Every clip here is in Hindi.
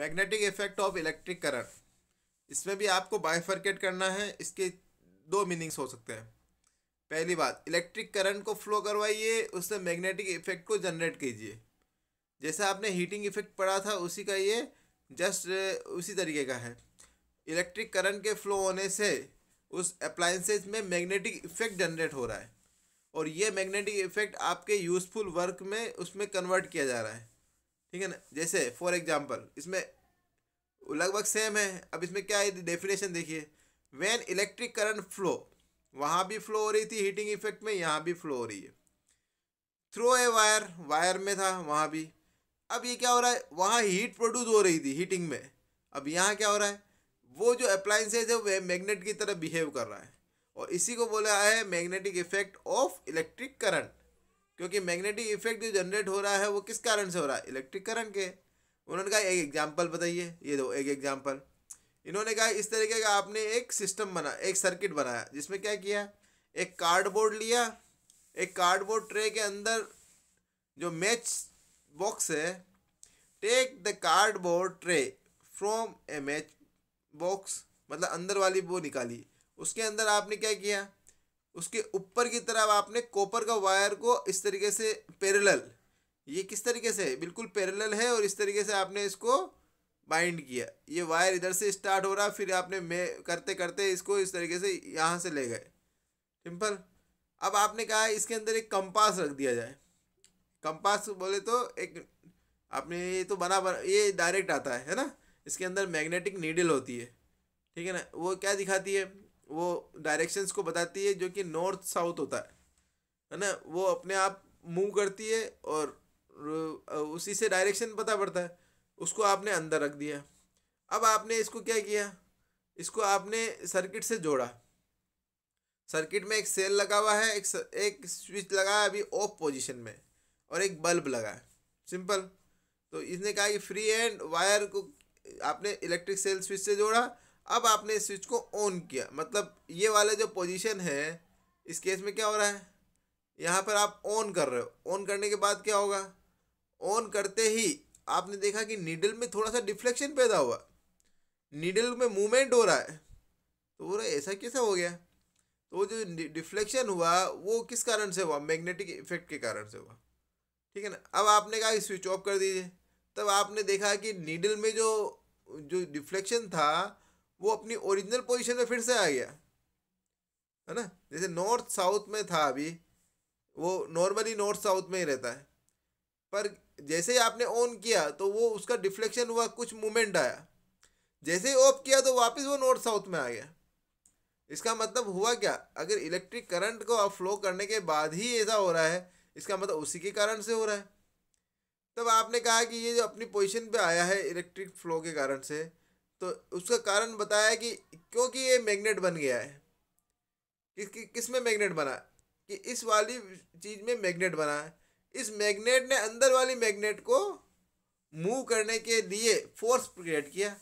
magnetic effect of electric current इसमें भी आपको बायफर्केट करना है इसके दो मीनिंग्स हो सकते हैं पहली बात इलेक्ट्रिक करंट को फ्लो करवाइए उससे मैग्नेटिक इफेक्ट को जनरेट कीजिए जैसे आपने हीटिंग इफेक्ट पढ़ा था उसी का ये जस्ट उसी तरीके का है इलेक्ट्रिक करंट के फ्लो होने से उस अप्लाइंसेज में मैग्नेटिक इफेक्ट जनरेट हो रहा है और ये मैग्नेटिक इफेक्ट आपके यूज़फुल वर्क में उसमें कन्वर्ट किया जा रहा है ठीक है ना जैसे फॉर एग्जाम्पल इसमें लगभग सेम है अब इसमें क्या है डेफिनेशन देखिए वैन इलेक्ट्रिक करंट फ्लो वहाँ भी फ्लो हो रही थी हीटिंग इफेक्ट में यहाँ भी फ्लो हो रही है थ्रो ए वायर वायर में था वहाँ भी अब ये क्या हो रहा है वहाँ हीट प्रोड्यूस हो रही थी हीटिंग में अब यहाँ क्या हो रहा है वो जो अप्लाइंसेज है वह मैग्नेट की तरह बिहेव कर रहा है और इसी को बोला है magnetic effect of electric current क्योंकि मैग्नेटिक इफेक्ट जो जनरेट हो रहा है वो किस कारण से हो रहा है इलेक्ट्रिक करंट के उन्होंने कहा एक एग्जाम्पल बताइए ये दो एक एग्जाम्पल इन्होंने कहा इस तरीके का आपने एक सिस्टम बना एक सर्किट बनाया जिसमें क्या किया एक कार्डबोर्ड लिया एक कार्डबोर्ड ट्रे के अंदर जो मैच बॉक्स है take the cardboard tray from a match box मतलब अंदर वाली वो निकाली उसके अंदर आपने क्या किया उसके ऊपर की तरफ आपने कॉपर का वायर को इस तरीके से पैरेलल ये किस तरीके से है बिल्कुल पैरेलल है और इस तरीके से आपने इसको बाइंड किया ये वायर इधर से स्टार्ट हो रहा फिर आपने मे करते करते इसको इस तरीके से यहाँ से ले गए सिंपल अब आपने कहा है इसके अंदर एक कंपास रख दिया जाए कंपास बोले तो एक आपने ये तो बना बना ये डायरेक्ट आता है है ना इसके अंदर मैग्नेटिक नीडल होती है ठीक है ना वो क्या दिखाती है वो डायरेक्शंस को बताती है जो कि नॉर्थ साउथ होता है है ना वो अपने आप मूव करती है और उसी से डायरेक्शन पता पड़ता है उसको आपने अंदर रख दिया अब आपने इसको क्या किया इसको आपने सर्किट से जोड़ा सर्किट में एक सेल लगा हुआ है एक एक स्विच लगा है अभी ऑफ पोजीशन में और एक बल्ब लगा है सिंपल तो इसने कहा कि फ्री एंड वायर को आपने इलेक्ट्रिक सेल स्विच से जोड़ा अब आपने स्विच को ऑन किया मतलब ये वाला जो पोजीशन है इस केस में क्या हो रहा है यहाँ पर आप ऑन कर रहे हो ऑन करने के बाद क्या होगा ऑन करते ही आपने देखा कि नीडल में थोड़ा सा डिफ्लेक्शन पैदा हुआ नीडल में मूवमेंट हो रहा है तो बोला ऐसा कैसा हो गया तो जो डिफ्लेक्शन हुआ वो किस कारण से हुआ मैग्नेटिक इफेक्ट के कारण से हुआ ठीक है ना अब आपने कहा स्विच ऑफ कर दीजिए तब आपने देखा कि नीडल में जो जो डिफ्लेक्शन था वो अपनी ओरिजिनल पोजीशन में फिर से आ गया है ना जैसे नॉर्थ साउथ में था अभी वो नॉर्मली नॉर्थ साउथ में ही रहता है पर जैसे ही आपने ऑन किया तो वो उसका डिफ्लेक्शन हुआ कुछ मूवमेंट आया जैसे ही ऑफ किया तो वापस वो नॉर्थ साउथ में आ गया इसका मतलब हुआ क्या अगर इलेक्ट्रिक करंट को आप फ्लो करने के बाद ही ऐसा हो रहा है इसका मतलब उसी के कारण से हो रहा है तब आपने कहा कि ये जो अपनी पोजीशन पे आया है इलेक्ट्रिक फ्लो के कारण से तो उसका कारण बताया कि क्योंकि ये मैग्नेट बन गया है किस कि, किस में मैग्नेट बना कि इस वाली चीज़ में मैग्नेट बना है इस मैग्नेट ने अंदर वाली मैग्नेट को मूव करने के लिए फोर्स क्रिएट किया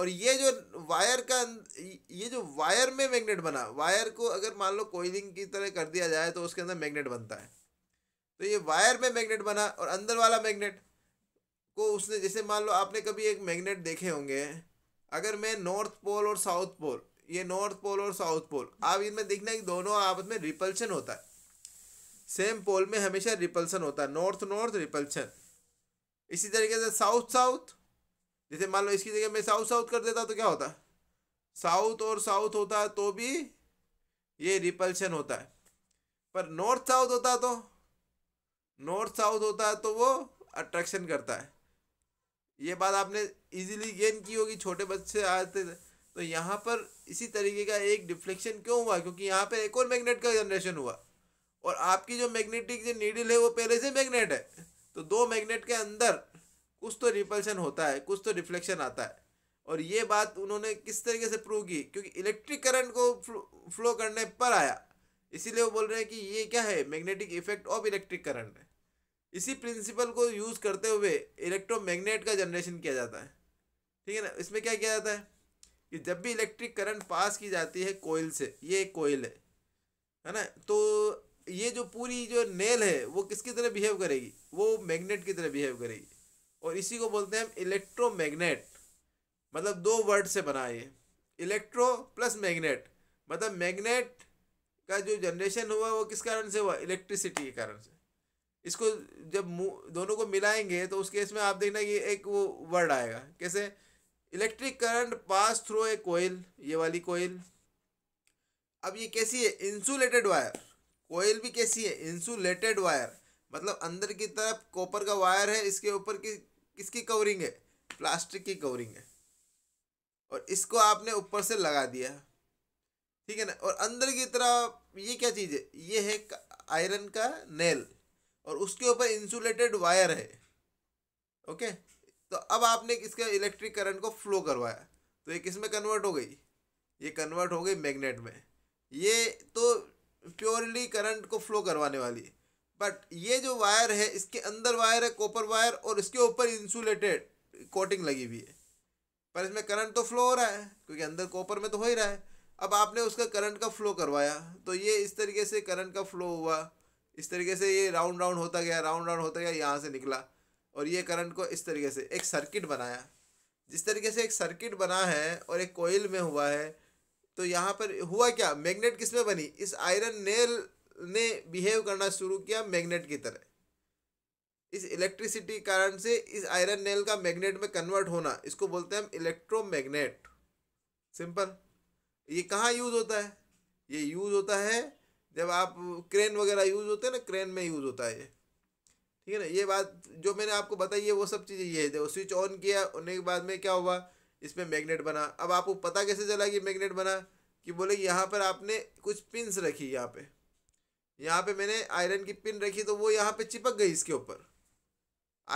और ये जो वायर का अं-, ये जो वायर में मैग्नेट बना वायर को अगर मान लो कोयलिंग की तरह कर दिया जाए तो उसके अंदर मैग्नेट बनता है तो ये वायर में मैग्नेट बना और अंदर वाला मैग्नेट को उसने जैसे मान लो आपने कभी एक मैग्नेट देखे होंगे अगर मैं नॉर्थ पोल और साउथ पोल ये नॉर्थ पोल और साउथ पोल आप इनमें देखना कि दोनों आपस में रिपल्शन होता है सेम पोल में हमेशा रिपल्शन होता है नॉर्थ नॉर्थ रिपल्शन इसी तरीके से साउथ साउथ जैसे मान लो इसकी जगह मैं साउथ साउथ कर देता तो क्या होता साउथ और साउथ होता तो भी ये रिपल्शन होता है पर नॉर्थ साउथ होता तो नॉर्थ साउथ होता है तो वो अट्रैक्शन करता है ये बात आपने इजीली गेन की होगी छोटे बच्चे आते थे तो यहाँ पर इसी तरीके का एक डिफ्लेक्शन क्यों हुआ क्योंकि यहाँ पर एक और मैग्नेट का जनरेशन हुआ और आपकी जो मैग्नेटिक जो नीडल है वो पहले से मैग्नेट है तो दो मैग्नेट के अंदर कुछ तो रिपल्शन होता है कुछ तो रिफ्लेक्शन आता है और ये बात उन्होंने किस तरीके से प्रूव की क्योंकि इलेक्ट्रिक करंट को फ्लो करने पर आया इसीलिए वो बोल रहे हैं कि ये क्या है magnetic effect of electric current है इसी प्रिंसिपल को यूज़ करते हुए इलेक्ट्रोमैग्नेट का जनरेशन किया जाता है ठीक है ना इसमें क्या किया जाता है कि जब भी इलेक्ट्रिक करंट पास की जाती है कोयल से ये एक कोयल है है ना तो ये जो पूरी जो नेल है वो किसकी तरह बिहेव करेगी वो मैग्नेट की तरह बिहेव करेगी और इसी को बोलते हैं हम इलेक्ट्रोमैग्नेट मतलब दो वर्ड से बना ये इलेक्ट्रो प्लस मैग्नेट मतलब मैग्नेट का जो जनरेशन हुआ वो किस कारण से हुआ इलेक्ट्रिसिटी के कारण से इसको जब दोनों को मिलाएंगे तो उस केस में आप देखना कि एक वो वर्ड आएगा कैसे electric current pass through a coil ये वाली कोयल अब ये कैसी है इंसुलेटेड वायर कोयल भी कैसी है इंसुलेटेड वायर मतलब अंदर की तरफ कॉपर का वायर है इसके ऊपर की किसकी कवरिंग है प्लास्टिक की कवरिंग है और इसको आपने ऊपर से लगा दिया ठीक है ना और अंदर की तरफ ये क्या चीज़ है ये है आयरन का नेल और उसके ऊपर इंसुलेटेड वायर है ओके तो अब आपने इसका इलेक्ट्रिक करंट को फ्लो करवाया तो ये किस में कन्वर्ट हो गई ये कन्वर्ट हो गई मैग्नेट में ये तो प्योरली करंट को फ्लो करवाने वाली बट ये जो वायर है इसके अंदर वायर है कॉपर वायर और इसके ऊपर इंसुलेटेड कोटिंग लगी हुई है पर इसमें करंट तो फ्लो हो रहा है क्योंकि अंदर कॉपर में तो हो ही रहा है अब आपने उसका करंट का फ्लो करवाया तो ये इस तरीके से करंट का फ्लो हुआ इस तरीके से ये राउंड राउंड होता गया राउंड राउंड होता गया यहाँ से निकला और ये करंट को इस तरीके से एक सर्किट बनाया जिस तरीके से एक सर्किट बना है और एक कोयल में हुआ है तो यहाँ पर हुआ क्या मैग्नेट किस में बनी इस आयरन नेल ने बिहेव करना शुरू किया मैग्नेट की तरह इस इलेक्ट्रिसिटी कारण से इस आयरन नेल का मैग्नेट में कन्वर्ट होना इसको बोलते हैं हम इलेक्ट्रोमैग्नेट सिंपल ये कहाँ यूज़ होता है ये यूज़ होता है जब आप क्रेन वगैरह यूज़ होते हैं ना क्रेन में यूज़ होता है ये ठीक है ना ये बात जो मैंने आपको बताई है वो सब चीज़ें ये है जब स्विच ऑन किया होने के बाद में क्या हुआ इसमें मैग्नेट बना अब आपको पता कैसे चला कि मैग्नेट बना कि बोले यहाँ पर आपने कुछ पिनस रखी यहाँ पे यहाँ पे मैंने आयरन की पिन रखी तो वो यहाँ पे चिपक गई इसके ऊपर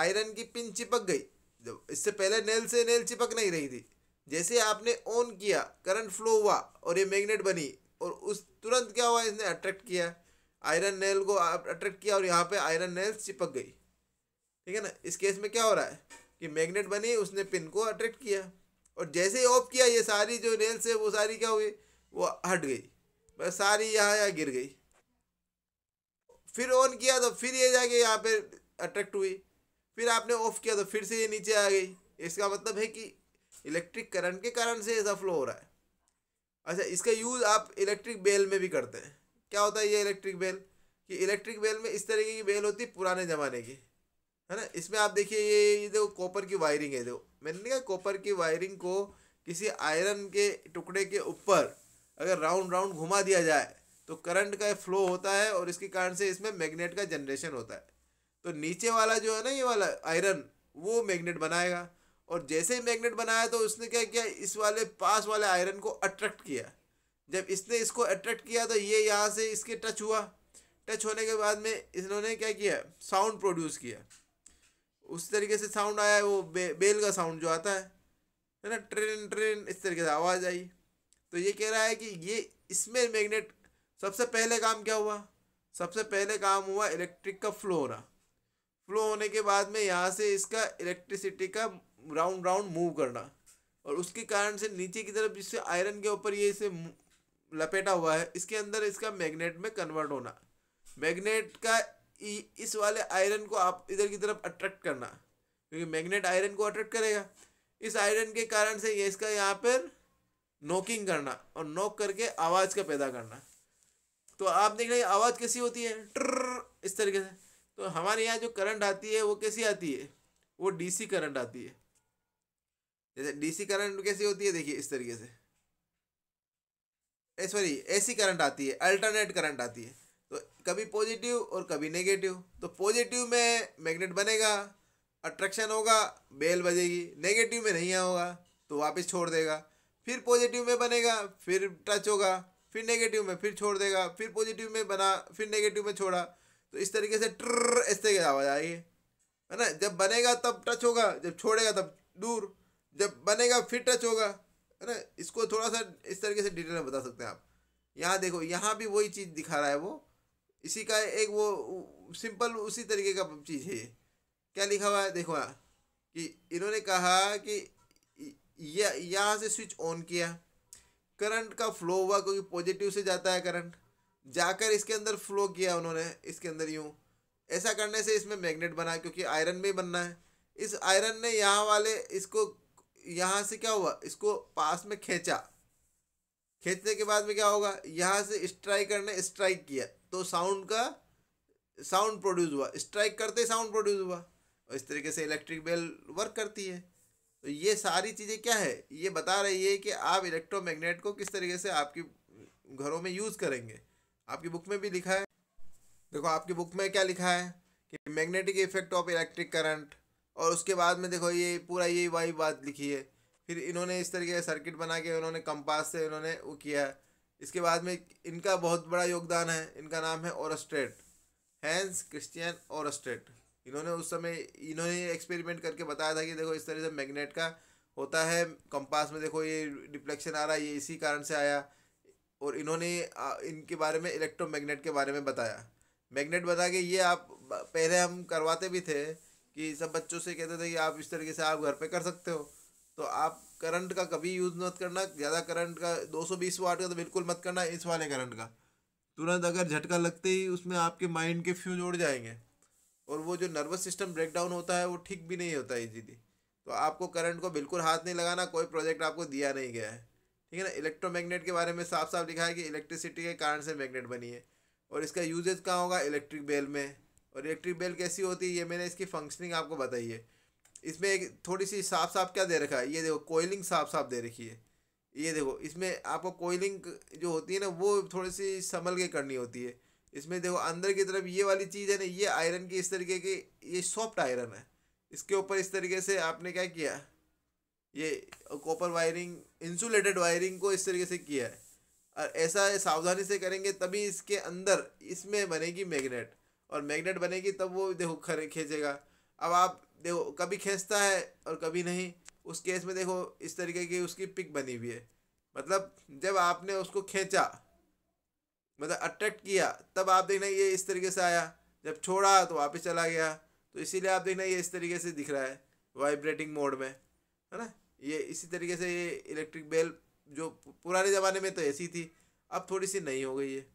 आयरन की पिन चिपक गई जब इससे पहले नेल से नेल चिपक नहीं रही थी जैसे आपने ऑन किया करंट फ्लो हुआ और ये मैग्नेट बनी और उस तुरंत क्या हुआ इसने अट्रैक्ट किया आयरन नेल को अट्रैक्ट किया और यहाँ पे आयरन नेल चिपक गई ठीक है ना इस केस में क्या हो रहा है कि मैग्नेट बनी उसने पिन को अट्रैक्ट किया और जैसे ही ऑफ किया ये सारी जो रेल्स है वो सारी क्या हुई वो हट गई बस सारी यहाँ यहाँ गिर गई फिर ऑन किया तो फिर ये जाके यहाँ पे अट्रैक्ट हुई फिर आपने ऑफ किया तो फिर से ये नीचे आ गई इसका मतलब है कि इलेक्ट्रिक करंट के कारण से ऐसा फ्लो हो रहा है अच्छा इसका यूज़ आप इलेक्ट्रिक बेल में भी करते हैं क्या होता है ये इलेक्ट्रिक बेल कि इलेक्ट्रिक बेल में इस तरीके की बेल होती है पुराने ज़माने की है ना इसमें आप देखिए ये ये देखो कॉपर की वायरिंग है देखो मैंने कहा कॉपर की वायरिंग को किसी आयरन के टुकड़े के ऊपर अगर राउंड राउंड घुमा दिया जाए तो करंट का फ्लो होता है और इसके कारण से इसमें मैग्नेट का जनरेशन होता है तो नीचे वाला जो है ना ये वाला आयरन वो मैग्नेट बनाएगा और जैसे ही मैग्नेट बनाया तो उसने क्या किया इस वाले पास वाले आयरन को अट्रैक्ट किया जब इसने इसको अट्रैक्ट किया तो ये यहाँ से इसके टच हुआ टच होने के बाद में इन्होंने क्या किया साउंड प्रोड्यूस किया उस तरीके से साउंड आया वो बे, बेल का साउंड जो आता है है ना ट्रेन ट्रेन इस तरीके से आवाज़ आई तो ये कह रहा है कि ये इसमें मैग्नेट सबसे पहले काम क्या हुआ सबसे पहले काम हुआ इलेक्ट्रिक का फ्लो होना फ्लो होने के बाद में यहाँ से इसका इलेक्ट्रिसिटी का राउंड राउंड मूव करना और उसके कारण से नीचे की तरफ जिससे आयरन के ऊपर ये इसे लपेटा हुआ है इसके अंदर इसका मैग्नेट में कन्वर्ट होना मैग्नेट का इस वाले आयरन को आप इधर की तरफ अट्रैक्ट करना क्योंकि मैग्नेट आयरन को अट्रैक्ट करेगा इस आयरन के कारण से ये इसका यहाँ पर नोकिंग करना और नोक करके आवाज़ का पैदा करना तो आप देख रहे हैं आवाज़ कैसी होती है ट्र इस तरीके से तो हमारे यहाँ जो करंट आती है वो कैसी आती है वो डीसी करंट आती है जैसे डीसी करंट कैसी होती है देखिए इस तरीके से सॉरी एसी करंट आती है अल्टरनेट करंट आती है तो कभी पॉजिटिव और कभी नेगेटिव तो पॉजिटिव में मैग्नेट बनेगा अट्रैक्शन होगा बेल बजेगी नेगेटिव में नहीं आओगा तो वापस छोड़ देगा फिर पॉजिटिव में बनेगा फिर टच होगा फिर नेगेटिव में फिर छोड़ देगा फिर पॉजिटिव में बना फिर नेगेटिव में छोड़ा तो इस तरीके से ट्र इस तरीके से आवाज़ आएगी है ना जब बनेगा तब टच होगा जब छोड़ेगा तब दूर जब बनेगा फिर टच होगा है ना इसको थोड़ा सा इस तरीके से डिटेल में बता सकते हैं आप यहाँ देखो यहाँ भी वही चीज़ दिखा रहा है वो इसी का एक वो सिंपल उसी तरीके का चीज़ है क्या लिखा हुआ है देखो यहाँ कि इन्होंने कहा कि यह यहाँ से स्विच ऑन किया करंट का फ्लो हुआ क्योंकि पॉजिटिव से जाता है करंट जाकर इसके अंदर फ्लो किया उन्होंने इसके अंदर यूँ ऐसा करने से इसमें मैग्नेट बना क्योंकि आयरन में बनना है इस आयरन ने यहाँ वाले इसको यहाँ से क्या हुआ इसको पास में खींचा खींचने के बाद में क्या होगा यहाँ से स्ट्राइक करने स्ट्राइक किया तो साउंड का साउंड प्रोड्यूस हुआ स्ट्राइक करते साउंड प्रोड्यूस हुआ और इस तरीके से इलेक्ट्रिक बेल वर्क करती है तो ये सारी चीज़ें क्या है ये बता रही है कि आप इलेक्ट्रोमैग्नेट को किस तरीके से आपकी घरों में यूज़ करेंगे आपकी बुक में भी लिखा है देखो आपकी बुक में क्या लिखा है कि magnetic effect of electric current और उसके बाद में देखो ये पूरा ये वही बात लिखी है फिर इन्होंने इस तरीके का सर्किट बना के उन्होंने कंपास से इन्होंने वो किया है इसके बाद में इनका बहुत बड़ा योगदान है इनका नाम है ओरस्ट्रेट हैंस क्रिश्चियन ओरस्ट्रेट इन्होंने उस समय इन्होंने एक्सपेरिमेंट करके बताया था कि देखो इस तरह से मैग्नेट का होता है कंपास में देखो ये डिफ्लेक्शन आ रहा है ये इसी कारण से आया और इन्होंने इनके बारे में इलेक्ट्रोमैग्नेट के बारे में बताया मैग्नेट बता के ये आप पहले हम करवाते भी थे कि सब बच्चों से कहते थे कि आप इस तरीके से आप घर पे कर सकते हो तो आप करंट का कभी यूज़ मत करना ज़्यादा करंट का 220 वाट का तो बिल्कुल मत करना इस वाले करंट का तुरंत अगर झटका लगते ही उसमें आपके माइंड के फ्यूज उड़ जाएंगे और वो जो नर्वस सिस्टम ब्रेकडाउन होता है वो ठीक भी नहीं होता ईजीली तो आपको करंट को बिल्कुल हाथ नहीं लगाना कोई प्रोजेक्ट आपको दिया नहीं गया है ठीक है ना इलेक्ट्रोमैग्नेट के बारे में साफ साफ लिखा है कि इलेक्ट्रिसिटी के कारण से मैग्नेट बनी है और इसका यूजेज कहाँ होगा इलेक्ट्रिक बेल में और इलेक्ट्रिक बेल कैसी होती है ये मैंने इसकी फंक्शनिंग आपको बताई है इसमें एक थोड़ी सी साफ साफ क्या दे रखा है ये देखो कोयलिंग साफ साफ दे रखी है ये देखो इसमें आपको कोयलिंग जो होती है ना वो थोड़ी सी संभल के करनी होती है इसमें देखो अंदर की तरफ ये वाली चीज़ है ना ये आयरन की इस तरीके की ये सॉफ्ट आयरन है इसके ऊपर इस तरीके से आपने क्या किया ये कॉपर वायरिंग इंसुलेटेड वायरिंग को इस तरीके से किया है और ऐसा सावधानी से करेंगे तभी इसके अंदर इसमें बनेगी मैग्नेट और मैग्नेट बनेगी तब वो देखो खरे खींचेगा अब आप देखो कभी खींचता है और कभी नहीं उस केस में देखो इस तरीके की उसकी पिक बनी हुई है मतलब जब आपने उसको खींचा मतलब अट्रैक्ट किया तब आप देखना ये इस तरीके से आया जब छोड़ा तो वापस चला गया तो इसीलिए आप देखना ये इस तरीके से दिख रहा है वाइब्रेटिंग मोड में है ना ये इसी तरीके से ये इलेक्ट्रिक बेल जो पुराने ज़माने में तो ऐसी थी अब थोड़ी सी नई हो गई है